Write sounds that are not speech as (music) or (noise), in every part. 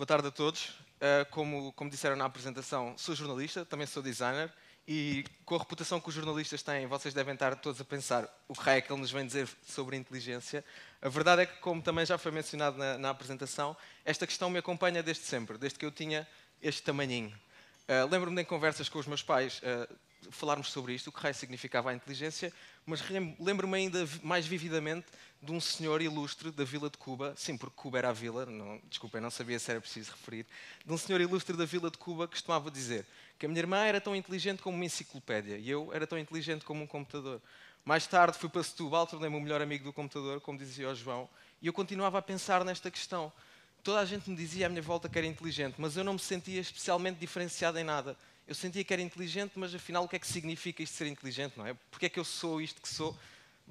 boa tarde a todos. Eh, como, como, disseram na apresentação, sou jornalista, também sou designer e com a reputação que os jornalistas têm, vocês devem estar todos a pensar o que é que ele nos vem dizer sobre inteligência. A verdade é que, como também já foi mencionado na, na apresentação, esta questão me acompanha desde sempre, desde que eu tinha este tamanhinho. Uh, Lembro-me em conversas com os meus pais uh, falarmos sobre isto, o que raio significava a inteligência, mas lembro-me ainda mais vividamente de um senhor ilustre da vila de Cuba, sim, porque Cuba era a vila, não, desculpem, não sabia se era preciso referir, de um senhor ilustre da vila de Cuba que costumava dizer que a minha irmã era tão inteligente como uma enciclopédia e eu era tão inteligente como um computador. Mais tarde fui para Setúbal, tornei-me o melhor amigo do computador, como dizia o João, e eu continuava a pensar nesta questão. Toda a gente me dizia à minha volta que era inteligente, mas eu não me sentia especialmente diferenciado em nada. Eu sentia que era inteligente, mas afinal o que é que significa isto ser inteligente, não é? Porque é que eu sou isto que sou?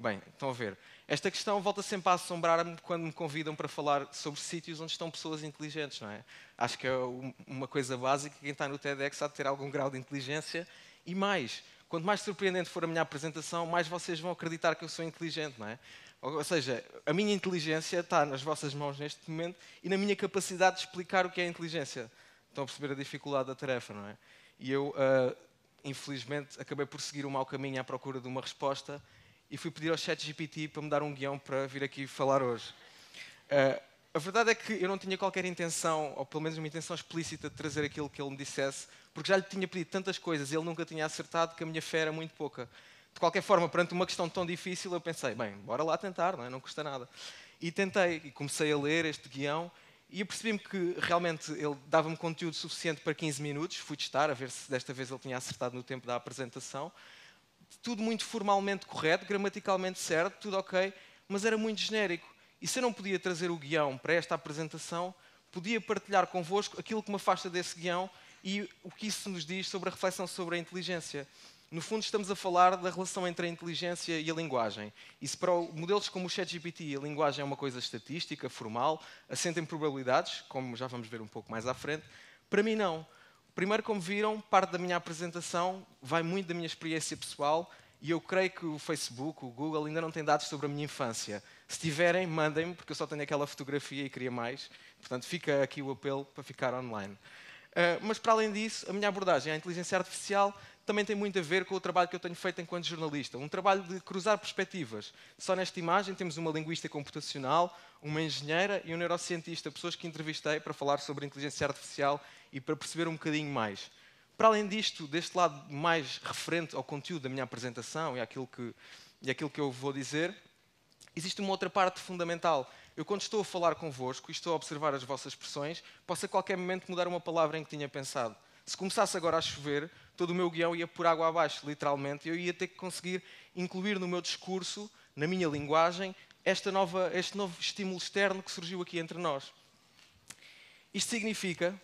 Bem, estão a ver. Esta questão volta sempre a assombrar-me quando me convidam para falar sobre sítios onde estão pessoas inteligentes, não é? Acho que é uma coisa básica, quem está no TEDx há de ter algum grau de inteligência e mais. Quanto mais surpreendente for a minha apresentação, mais vocês vão acreditar que eu sou inteligente, não é? Ou seja, a minha inteligência está nas vossas mãos neste momento e na minha capacidade de explicar o que é inteligência. Estão a perceber a dificuldade da tarefa, não é? E eu, uh, infelizmente, acabei por seguir o um mau caminho à procura de uma resposta e fui pedir ao chat GPT para me dar um guião para vir aqui falar hoje. Uh, a verdade é que eu não tinha qualquer intenção, ou pelo menos uma intenção explícita, de trazer aquilo que ele me dissesse, porque já lhe tinha pedido tantas coisas e ele nunca tinha acertado que a minha fé era muito pouca. De qualquer forma, perante uma questão tão difícil, eu pensei, bem, bora lá tentar, não, é? não custa nada. E tentei, e comecei a ler este guião, e percebi-me que realmente ele dava-me conteúdo suficiente para 15 minutos. Fui testar, a ver se desta vez ele tinha acertado no tempo da apresentação tudo muito formalmente correto, gramaticalmente certo, tudo ok, mas era muito genérico. E se eu não podia trazer o guião para esta apresentação, podia partilhar convosco aquilo que me afasta desse guião e o que isso nos diz sobre a reflexão sobre a inteligência. No fundo, estamos a falar da relação entre a inteligência e a linguagem. E se para modelos como o ChatGPT a linguagem é uma coisa estatística, formal, assentem em probabilidades, como já vamos ver um pouco mais à frente, para mim não. Primeiro, como viram, parte da minha apresentação vai muito da minha experiência pessoal e eu creio que o Facebook, o Google, ainda não têm dados sobre a minha infância. Se tiverem, mandem-me, porque eu só tenho aquela fotografia e queria mais. Portanto, fica aqui o apelo para ficar online. Ah, mas, para além disso, a minha abordagem à inteligência artificial também tem muito a ver com o trabalho que eu tenho feito enquanto jornalista. Um trabalho de cruzar perspectivas. Só nesta imagem temos uma linguista computacional, uma engenheira e um neurocientista, pessoas que entrevistei para falar sobre inteligência artificial e para perceber um bocadinho mais. Para além disto, deste lado mais referente ao conteúdo da minha apresentação e àquilo que, e àquilo que eu vou dizer, existe uma outra parte fundamental eu, quando estou a falar convosco e estou a observar as vossas expressões, posso a qualquer momento mudar uma palavra em que tinha pensado. Se começasse agora a chover, todo o meu guião ia por água abaixo, literalmente, e eu ia ter que conseguir incluir no meu discurso, na minha linguagem, esta nova, este novo estímulo externo que surgiu aqui entre nós. Isto significa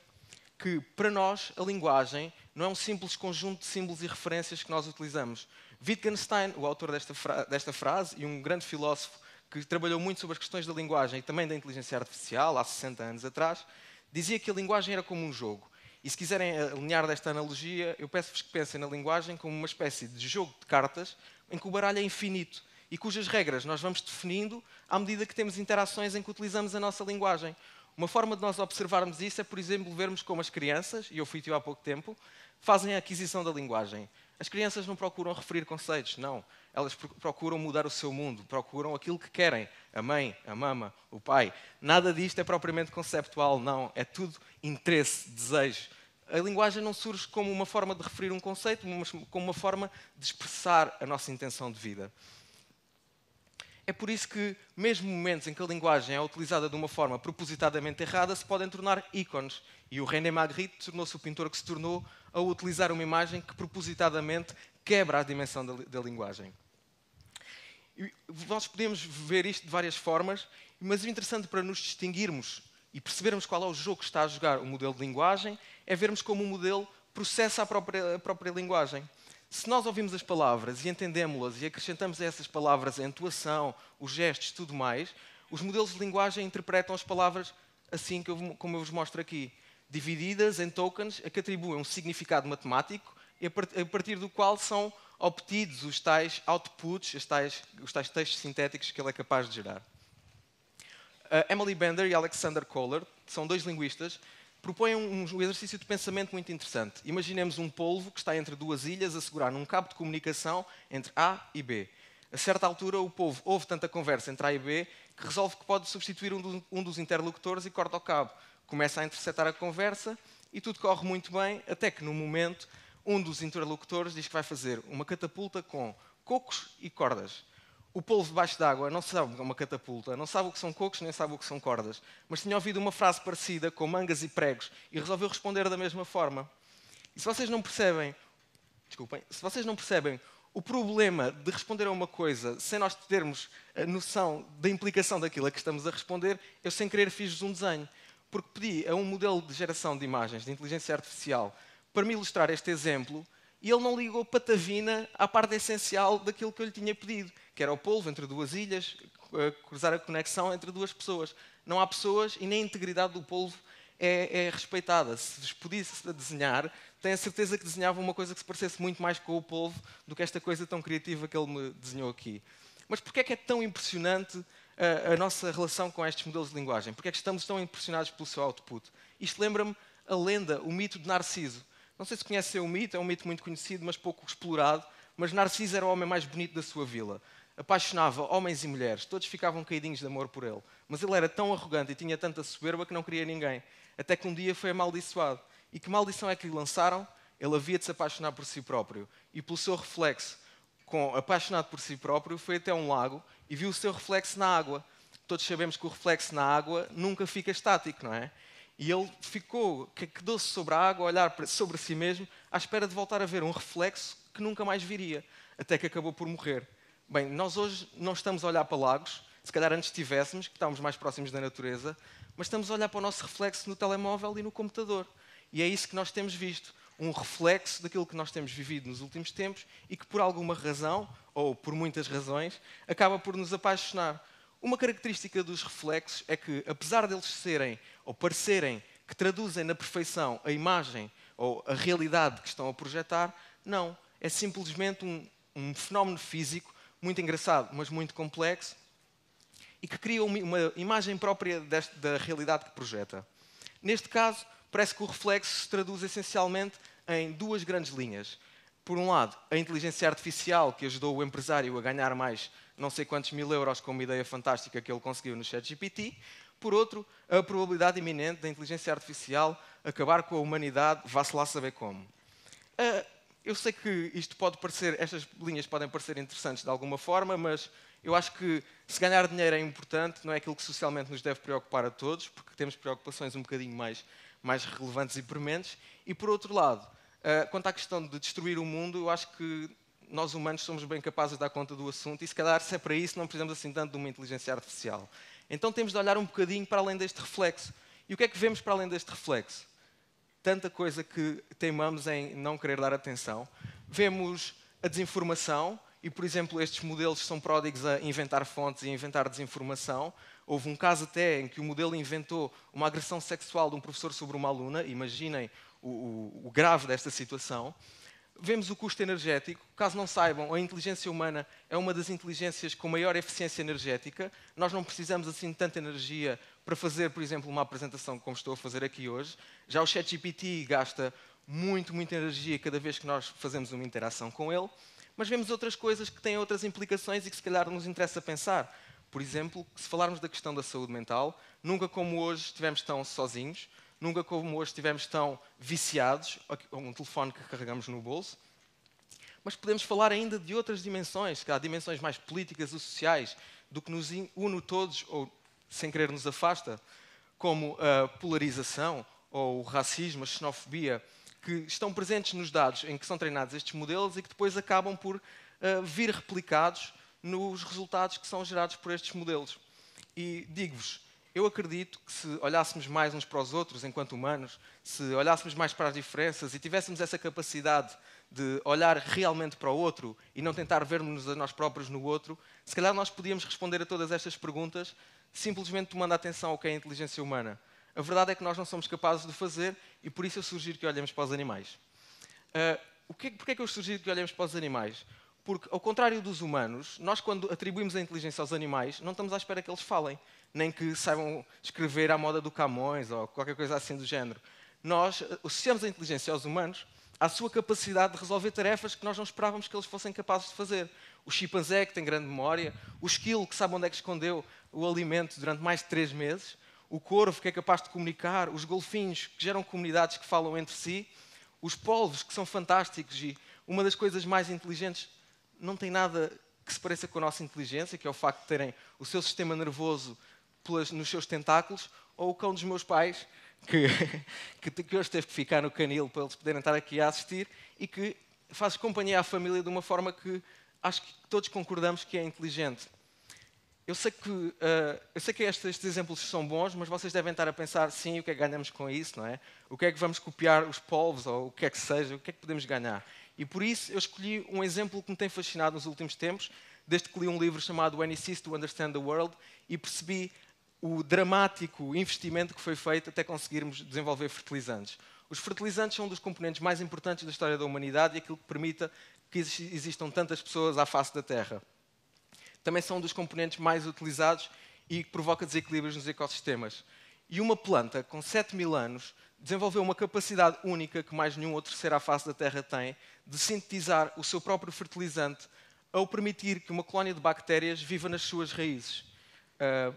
que, para nós, a linguagem não é um simples conjunto de símbolos e referências que nós utilizamos. Wittgenstein, o autor desta, fra desta frase e um grande filósofo que trabalhou muito sobre as questões da linguagem e também da inteligência artificial, há 60 anos atrás, dizia que a linguagem era como um jogo. E se quiserem alinhar desta analogia, eu peço-vos que pensem na linguagem como uma espécie de jogo de cartas em que o baralho é infinito e cujas regras nós vamos definindo à medida que temos interações em que utilizamos a nossa linguagem. Uma forma de nós observarmos isso é, por exemplo, vermos como as crianças, e eu fui tio há pouco tempo, fazem a aquisição da linguagem. As crianças não procuram referir conceitos, não. Elas procuram mudar o seu mundo, procuram aquilo que querem. A mãe, a mama, o pai. Nada disto é propriamente conceptual, não. É tudo interesse, desejo. A linguagem não surge como uma forma de referir um conceito, mas como uma forma de expressar a nossa intenção de vida. É por isso que, mesmo momentos em que a linguagem é utilizada de uma forma propositadamente errada, se podem tornar ícones. E o René Magritte tornou-se o pintor que se tornou a utilizar uma imagem que propositadamente quebra a dimensão da, da linguagem. E nós podemos ver isto de várias formas, mas o interessante para nos distinguirmos e percebermos qual é o jogo que está a jogar o modelo de linguagem é vermos como o modelo processa a própria, a própria linguagem. Se nós ouvimos as palavras e entendemos-las e acrescentamos a essas palavras a entoação, os gestos tudo mais, os modelos de linguagem interpretam as palavras assim como eu vos mostro aqui divididas em tokens a que atribuem um significado matemático e a partir do qual são obtidos os tais outputs, os tais, os tais textos sintéticos que ele é capaz de gerar. Uh, Emily Bender e Alexander Kohler, são dois linguistas, propõem um, um exercício de pensamento muito interessante. Imaginemos um polvo que está entre duas ilhas a segurar num cabo de comunicação entre A e B. A certa altura, o povo ouve tanta conversa entre A e B que resolve que pode substituir um, do, um dos interlocutores e corta o cabo começa a interceptar a conversa e tudo corre muito bem, até que no momento um dos interlocutores diz que vai fazer uma catapulta com cocos e cordas. O polvo debaixo d'água não sabe o que é uma catapulta, não sabe o que são cocos, nem sabe o que são cordas, mas tinha ouvido uma frase parecida com mangas e pregos e resolveu responder da mesma forma. E se vocês não percebem, desculpem, se vocês não percebem o problema de responder a uma coisa sem nós termos a noção da implicação daquilo a que estamos a responder, eu sem querer fiz-vos um desenho porque pedi a um modelo de geração de imagens de inteligência artificial para me ilustrar este exemplo e ele não ligou patavina à parte essencial daquilo que eu lhe tinha pedido, que era o polvo entre duas ilhas, eh, cruzar a conexão entre duas pessoas. Não há pessoas e nem a integridade do polvo é, é respeitada. Se vos pedisse desenhar, tenho a certeza que desenhava uma coisa que se parecesse muito mais com o polvo do que esta coisa tão criativa que ele me desenhou aqui. Mas porquê é que é tão impressionante a, nossa relação com estes modelos de linguagem? Porque é que estamos tão impressionados pelo seu output? Isto lembra-me a lenda, o mito de Narciso. Não sei se conhecem o mito, é um mito muito conhecido, mas pouco explorado. Mas Narciso era o homem mais bonito da sua vila. Apaixonava homens e mulheres, todos ficavam caidinhos de amor por ele. Mas ele era tão arrogante e tinha tanta soberba que não queria ninguém. Até que um dia foi amaldiçoado. E que maldição é que lhe lançaram? Ele havia de se apaixonar por si próprio e pelo seu reflexo com, apaixonado por si próprio, foi até um lago e viu o seu reflexo na água. Todos sabemos que o reflexo na água nunca fica estático, não é? E ele ficou, quedou-se sobre a água, a olhar sobre si mesmo, à espera de voltar a ver um reflexo que nunca mais viria, até que acabou por morrer. Bem, nós hoje não estamos a olhar para lagos, se calhar antes estivéssemos, que estávamos mais próximos da natureza, mas estamos a olhar para o nosso reflexo no telemóvel e no computador. E é isso que nós temos visto um reflexo daquilo que nós temos vivido nos últimos tempos e que, por alguma razão, ou por muitas razões, acaba por nos apaixonar. Uma característica dos reflexos é que, apesar deles serem ou parecerem que traduzem na perfeição a imagem ou a realidade que estão a projetar, não. É simplesmente um, um fenómeno físico muito engraçado, mas muito complexo e que cria uma, uma imagem própria deste, da realidade que projeta. Neste caso, parece que o reflexo se traduz essencialmente em duas grandes linhas. Por um lado, a inteligência artificial que ajudou o empresário a ganhar mais não sei quantos mil euros com uma ideia fantástica que ele conseguiu no ChatGPT. Por outro, a probabilidade iminente da inteligência artificial acabar com a humanidade, vá-se lá saber como. Ah, eu sei que isto pode parecer, estas linhas podem parecer interessantes de alguma forma, mas eu acho que se ganhar dinheiro é importante, não é aquilo que socialmente nos deve preocupar a todos, porque temos preocupações um bocadinho mais mais relevantes e prementes. E por outro lado, eh, quanto à questão de destruir o mundo, eu acho que nós humanos somos bem capazes de dar conta do assunto e se calhar se é para isso não precisamos assim tanto de uma inteligência artificial. Então temos de olhar um bocadinho para além deste reflexo. E o que é que vemos para além deste reflexo? Tanta coisa que teimamos em não querer dar atenção. Vemos a desinformação e, por exemplo, estes modelos são pródigos a inventar fontes e a inventar desinformação. Houve um caso até em que o modelo inventou uma agressão sexual de um professor sobre uma aluna, imaginem o, o, o grave desta situação. Vemos o custo energético. Caso não saibam, a inteligência humana é uma das inteligências com maior eficiência energética. Nós não precisamos assim de tanta energia para fazer, por exemplo, uma apresentação como estou a fazer aqui hoje. Já o ChatGPT gasta muito, muita energia cada vez que nós fazemos uma interação com ele. Mas vemos outras coisas que têm outras implicações e que se calhar nos interessa pensar. Por exemplo, se falarmos da questão da saúde mental, nunca como hoje estivemos tão sozinhos, nunca como hoje estivemos tão viciados com um telefone que carregamos no bolso. Mas podemos falar ainda de outras dimensões, que há dimensões mais políticas ou sociais, do que nos une todos ou, sem querer, nos afasta, como a polarização ou o racismo, a xenofobia, que estão presentes nos dados em que são treinados estes modelos e que depois acabam por uh, vir replicados nos resultados que são gerados por estes modelos. E digo-vos, eu acredito que se olhássemos mais uns para os outros enquanto humanos, se olhássemos mais para as diferenças e tivéssemos essa capacidade de olhar realmente para o outro e não tentar vermos-nos a nós próprios no outro, se calhar nós podíamos responder a todas estas perguntas simplesmente tomando atenção ao que é a inteligência humana. A verdade é que nós não somos capazes de fazer e por isso eu sugiro que olhemos para os animais. Uh, o que, é porquê é que eu sugiro que olhemos para os animais? Porque, ao contrário dos humanos, nós, quando atribuímos a inteligência aos animais, não estamos à espera que eles falem, nem que saibam escrever à moda do Camões ou qualquer coisa assim do género. Nós eh, associamos a inteligência aos humanos à sua capacidade de resolver tarefas que nós não esperávamos que eles fossem capazes de fazer. O chimpanzé, que tem grande memória, o esquilo, que sabe onde é que escondeu o alimento durante mais de três meses, o corvo, que é capaz de comunicar, os golfinhos, que geram comunidades que falam entre si, os polvos, que são fantásticos e uma das coisas mais inteligentes não tem nada que se pareça com a nossa inteligência, que é o facto de terem o seu sistema nervoso pelas, nos seus tentáculos, ou o cão dos meus pais, que, (laughs) que, que hoje teve que ficar no canil para eles poderem estar aqui a assistir e que faz companhia à família de uma forma que acho que todos concordamos que é inteligente. Eu sei que, uh, eu sei que estes, estes, exemplos são bons, mas vocês devem estar a pensar, sim, o que é que ganhamos com isso, não é? O que é que vamos copiar os povos, ou o que é que seja, o que é que podemos ganhar? E por isso eu escolhi um exemplo que me tem fascinado nos últimos tempos, desde que li um livro chamado When It to Understand the World, e percebi o dramático investimento que foi feito até conseguirmos desenvolver fertilizantes. Os fertilizantes são um dos componentes mais importantes da história da humanidade e aquilo que permita que existam tantas pessoas à face da Terra também são um dos componentes mais utilizados e que provoca desequilíbrios nos ecossistemas. E uma planta com 7 mil anos desenvolveu uma capacidade única que mais nenhum outro ser à face da Terra tem de sintetizar o seu próprio fertilizante ao permitir que uma colónia de bactérias viva nas suas raízes. Uh,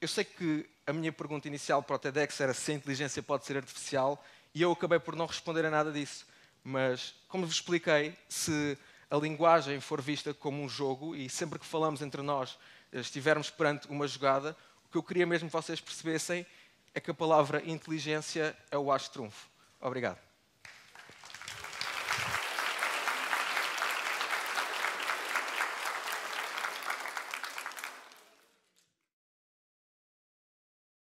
eu sei que a minha pergunta inicial para o TEDx era se a inteligência pode ser artificial e eu acabei por não responder a nada disso. Mas, como vos expliquei, se a linguagem for vista como um jogo e sempre que falamos entre nós eh, estivermos perante uma jogada, o que eu queria mesmo que vocês percebessem é que a palavra inteligência é o astro trunfo. Obrigado.